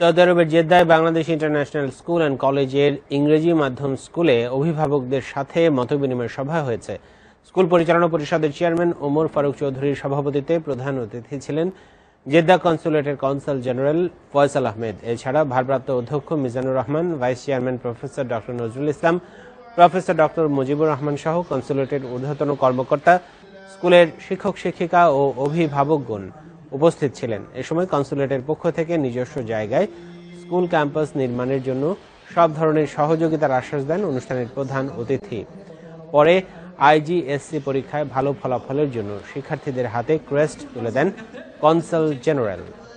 Saudi আরবের জেদ্দায় Bangladesh international school and কলেজের ইংরেজি মাধ্যম স্কুলে অভিভাবকদের সাথে মতবিনিময় সভা হয়েছে স্কুল পরিচালনা পরিষদের চেয়ারম্যান ওমর ফারুক চৌধুরীর সভাপতিতে প্রধান অতিথি ছিলেন জেদ্দা কনসুলেটের কনসাল জেনারেল ফয়সাল আহমেদ এছাড়া ভারপ্রাপ্ত অধ্যক্ষ Mizanur Rahman vice chairman professor doctor Nazrul Islam professor doctor Mujibur Rahman সহ কনসুলেটের ঊর্ধ্বতন কর্মকর্তা স্কুলের শিক্ষক শিক্ষিকা ও অভিভাবকগণ উপস্থিত ছিলেন এ সময় কনসুলেটের পক্ষ থেকে নিজস্ব জায়গায় স্কুল ক্যাম্পাস নির্মাণের জন্য সব ধরনের সহযোগিতার আশ্বাস দেন অনুষ্ঠানের প্রধান অতিথি পরে আইজিএসসি পরীক্ষায় ভালো ফলাফলের জন্য শিক্ষার্থীদের হাতে ক্রেস্ট তুলে দেন কনসাল জেনারেল